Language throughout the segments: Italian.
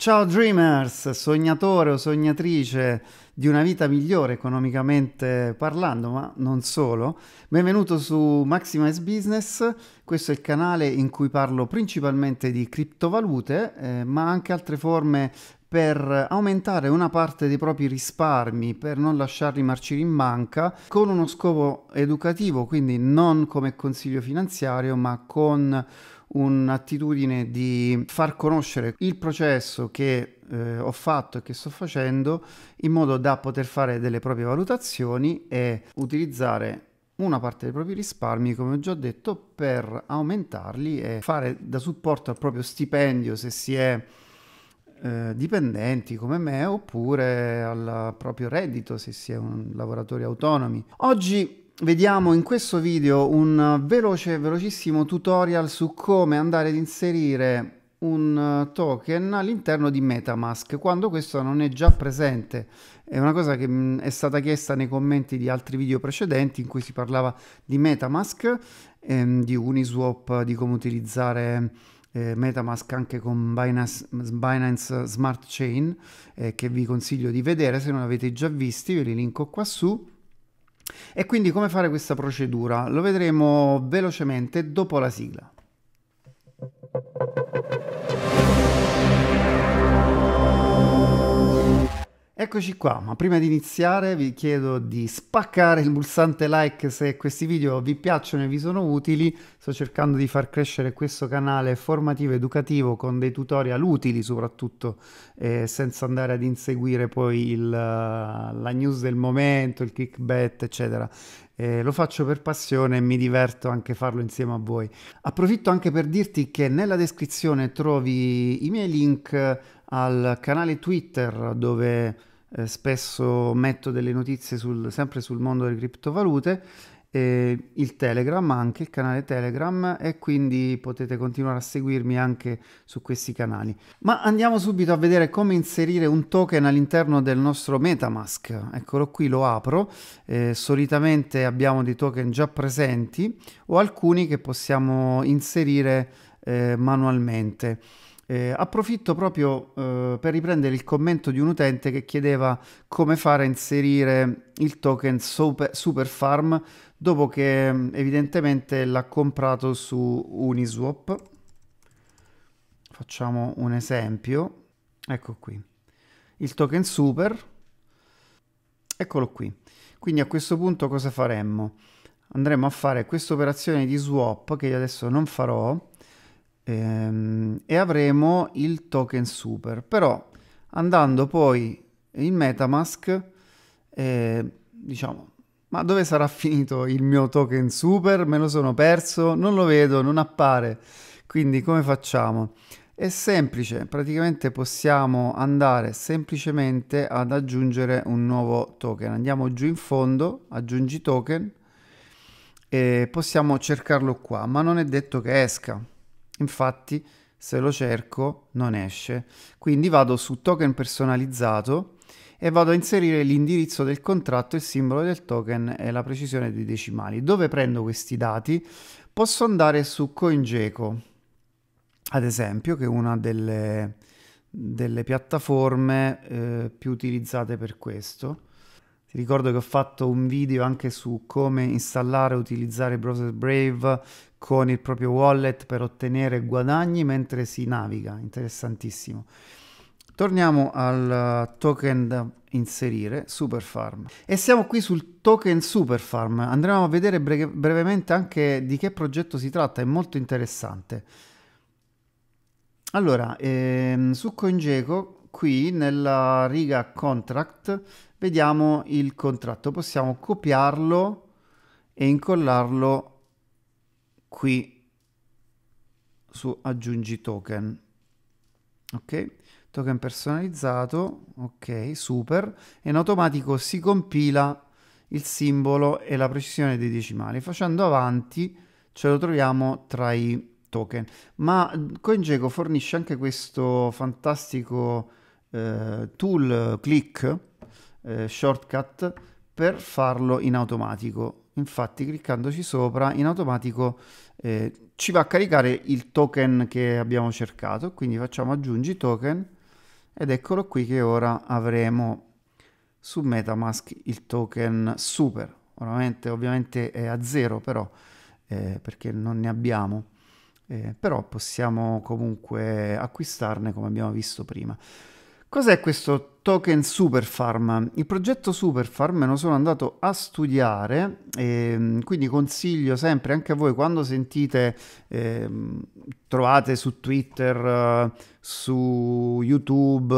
Ciao Dreamers, sognatore o sognatrice di una vita migliore economicamente parlando, ma non solo. Benvenuto su Maximize Business, questo è il canale in cui parlo principalmente di criptovalute, eh, ma anche altre forme per aumentare una parte dei propri risparmi, per non lasciarli marcire in banca, con uno scopo educativo, quindi non come consiglio finanziario, ma con un'attitudine di far conoscere il processo che eh, ho fatto e che sto facendo in modo da poter fare delle proprie valutazioni e utilizzare una parte dei propri risparmi, come ho già detto, per aumentarli e fare da supporto al proprio stipendio se si è eh, dipendenti come me oppure al proprio reddito se si è un lavoratore autonomi. Oggi vediamo in questo video un veloce, velocissimo tutorial su come andare ad inserire un eh, token all'interno di Metamask quando questo non è già presente. È una cosa che mm, è stata chiesta nei commenti di altri video precedenti in cui si parlava di Metamask, ehm, di Uniswap, di come utilizzare eh, Metamask anche con Binance, Binance Smart Chain eh, che vi consiglio di vedere se non l'avete già visti, ve li linko qua su e quindi come fare questa procedura? Lo vedremo velocemente dopo la sigla. Eccoci qua, ma prima di iniziare vi chiedo di spaccare il pulsante like se questi video vi piacciono e vi sono utili. Sto cercando di far crescere questo canale formativo educativo con dei tutorial utili soprattutto, eh, senza andare ad inseguire poi il, eh, la news del momento, il clickbait, eccetera. Eh, lo faccio per passione e mi diverto anche farlo insieme a voi. Approfitto anche per dirti che nella descrizione trovi i miei link al canale Twitter dove eh, spesso metto delle notizie sul, sempre sul mondo delle criptovalute, eh, il Telegram, anche il canale Telegram e quindi potete continuare a seguirmi anche su questi canali. Ma andiamo subito a vedere come inserire un token all'interno del nostro Metamask. Eccolo qui, lo apro. Eh, solitamente abbiamo dei token già presenti o alcuni che possiamo inserire eh, manualmente. Eh, approfitto proprio eh, per riprendere il commento di un utente che chiedeva come fare a inserire il token Super, super Farm dopo che mm, evidentemente l'ha comprato su Uniswap. Facciamo un esempio. Ecco qui. Il token Super. Eccolo qui. Quindi a questo punto cosa faremmo? Andremo a fare questa operazione di swap che io adesso non farò ehm, e avremo il token super. Però andando poi in Metamask, eh, diciamo, ma dove sarà finito il mio token super? Me lo sono perso, non lo vedo, non appare. Quindi come facciamo? È semplice, praticamente possiamo andare semplicemente ad aggiungere un nuovo token. Andiamo giù in fondo, aggiungi token e possiamo cercarlo qua, ma non è detto che esca infatti se lo cerco non esce. Quindi vado su token personalizzato e vado a inserire l'indirizzo del contratto, il simbolo del token e la precisione dei decimali. Dove prendo questi dati? Posso andare su CoinGeco, ad esempio, che è una delle, delle piattaforme eh, più utilizzate per questo. Ti ricordo che ho fatto un video anche su come installare e utilizzare browser Brave con il proprio wallet per ottenere guadagni mentre si naviga, interessantissimo. Torniamo al eh, token da inserire, Superfarm. E siamo qui sul token Superfarm. Andremo a vedere bre brevemente anche di che progetto si tratta, è molto interessante. Allora, ehm, su CoinGecko, qui nella riga contract, vediamo il contratto. Possiamo copiarlo e incollarlo qui su aggiungi token. Ok? Token personalizzato, ok, super. E in automatico si compila il simbolo e la precisione dei decimali. Facendo avanti ce lo troviamo tra i token. Ma CoinGecko fornisce anche questo fantastico eh, tool click eh, shortcut per farlo in automatico. Infatti cliccandoci sopra in automatico eh, ci va a caricare il token che abbiamo cercato, quindi facciamo aggiungi token ed eccolo qui che ora avremo su Metamask il token super. Oramente, ovviamente è a zero però eh, perché non ne abbiamo. Eh, però possiamo comunque acquistarne come abbiamo visto prima. Cos'è questo token Superfarm? Il progetto Superfarm me lo sono andato a studiare, e, ehm, quindi consiglio sempre anche a voi quando sentite, eh, trovate su Twitter, su YouTube,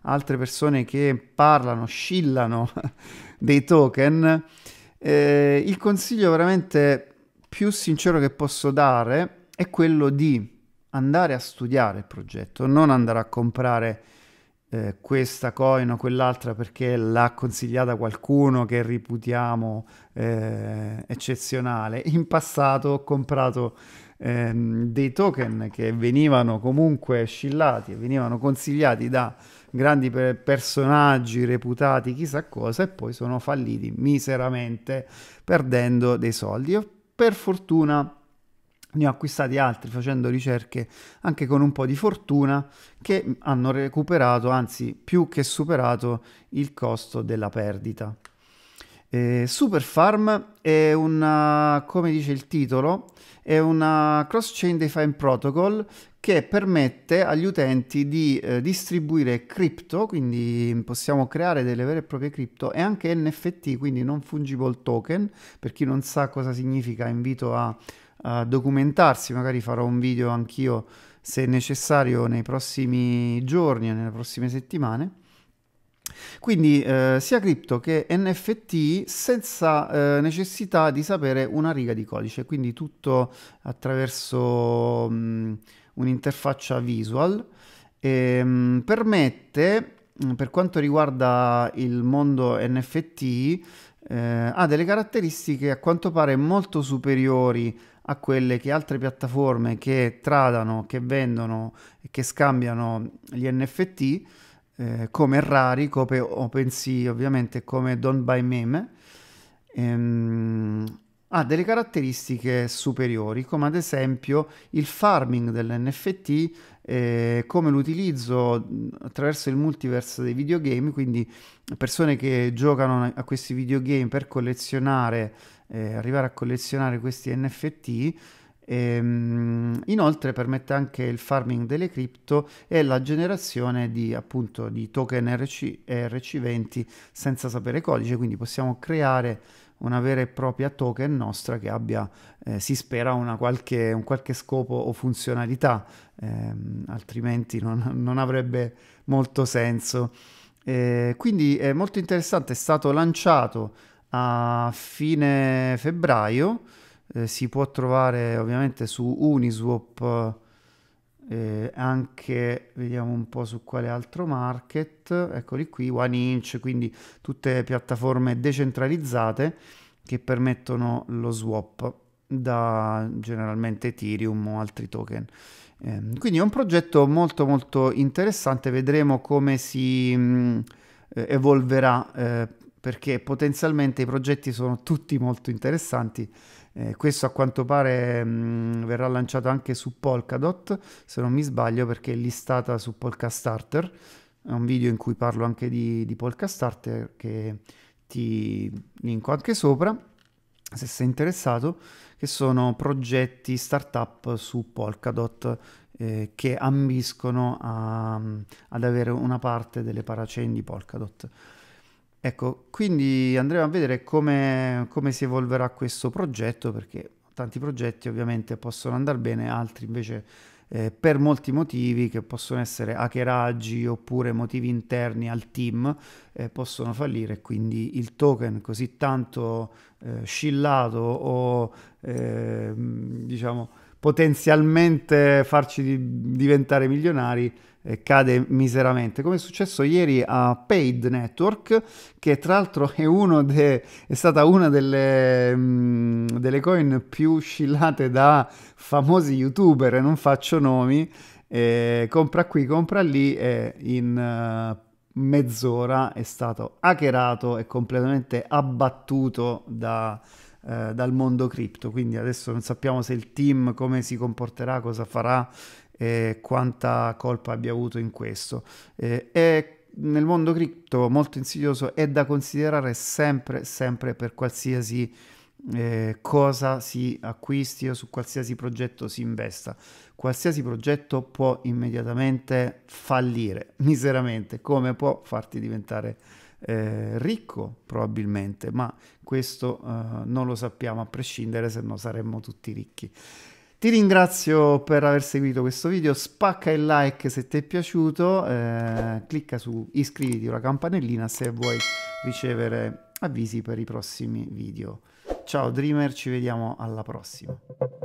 altre persone che parlano, scillano dei token, eh, il consiglio veramente più sincero che posso dare è quello di andare a studiare il progetto, non andare a comprare eh, questa coin o quell'altra perché l'ha consigliata qualcuno che riputiamo eh, eccezionale. In passato ho comprato ehm, dei token che venivano comunque scillati e venivano consigliati da grandi per personaggi reputati chissà cosa e poi sono falliti miseramente perdendo dei soldi. Io per fortuna ne ho acquistati altri facendo ricerche anche con un po' di fortuna che hanno recuperato, anzi più che superato il costo della perdita. Eh, Superfarm è una, come dice il titolo, è una cross-chain defined protocol che permette agli utenti di eh, distribuire cripto, quindi possiamo creare delle vere e proprie cripto e anche NFT, quindi non fungible token. Per chi non sa cosa significa, invito a uh, documentarsi, magari farò un video anch'io se necessario nei prossimi giorni e nelle prossime settimane. Quindi eh, sia cripto che NFT senza eh, necessità di sapere una riga di codice, quindi tutto attraverso mh, mm, un'interfaccia visual. E, ehm, mh, permette, mm, per quanto riguarda il mondo NFT, eh, ha delle caratteristiche a quanto pare molto superiori a quelle che altre piattaforme che tradano, che vendono e che scambiano gli NFT eh, come Rari, come OpenSea ovviamente, come Don't Buy Meme, ehm, ha delle caratteristiche superiori, come ad esempio il farming dell'NFT, eh, come l'utilizzo attraverso il multiverse dei videogame, quindi persone che giocano a questi videogame per collezionare eh, arrivare a collezionare questi NFT. Ehm, inoltre permette anche il farming delle cripto e la generazione di, appunto, di token RC, RC20 senza sapere codice, quindi possiamo creare una vera e propria token nostra che abbia, eh, si spera, qualche, un qualche scopo o funzionalità, ehm, altrimenti non, non, avrebbe molto senso. Eh, quindi è molto interessante, è stato lanciato a fine febbraio. Eh, si può trovare ovviamente su Uniswap eh, anche vediamo un po' su quale altro market eccoli qui One Inch quindi tutte piattaforme decentralizzate che permettono lo swap da generalmente Ethereum o altri token eh, quindi è un progetto molto molto interessante vedremo come si mh, mm, eh, evolverà eh, perché potenzialmente i progetti sono tutti molto interessanti. Eh, questo a quanto pare mh, mm, verrà lanciato anche su Polkadot, se non mi sbaglio, perché è listata su Polka Starter. È un video in cui parlo anche di, di Polka Starter che ti linko anche sopra se sei interessato, che sono progetti startup su Polkadot eh, che ambiscono a, mm, ad avere una parte delle parachain di Polkadot. Ecco, quindi andremo a vedere come, come si evolverà questo progetto, perché tanti progetti ovviamente possono andare bene, altri invece eh, per molti motivi che possono essere hackeraggi oppure motivi interni al team eh, possono fallire quindi il token così tanto eh, scillato o ehm, diciamo potenzialmente farci di diventare milionari eh, cade miseramente come è successo ieri a Paid Network che tra l'altro è, de, è stata una delle, mh, mm, delle coin più scillate da famosi youtuber e non faccio nomi eh, compra qui compra lì e in uh, mezz'ora è stato hackerato e completamente abbattuto da eh, dal mondo cripto. Quindi adesso non sappiamo se il team come si comporterà, cosa farà e quanta colpa abbia avuto in questo. Eh, e nel mondo cripto molto insidioso è da considerare sempre, sempre per qualsiasi eh, cosa si acquisti o su qualsiasi progetto si investa. Qualsiasi progetto può immediatamente fallire miseramente, come può farti diventare eh, ricco probabilmente, ma questo eh, non lo sappiamo a prescindere, se no saremmo tutti ricchi. Ti ringrazio per aver seguito questo video, spacca il like se ti è piaciuto, eh, clicca su iscriviti o la campanellina se vuoi ricevere avvisi per i prossimi video. Ciao Dreamer, ci vediamo alla prossima.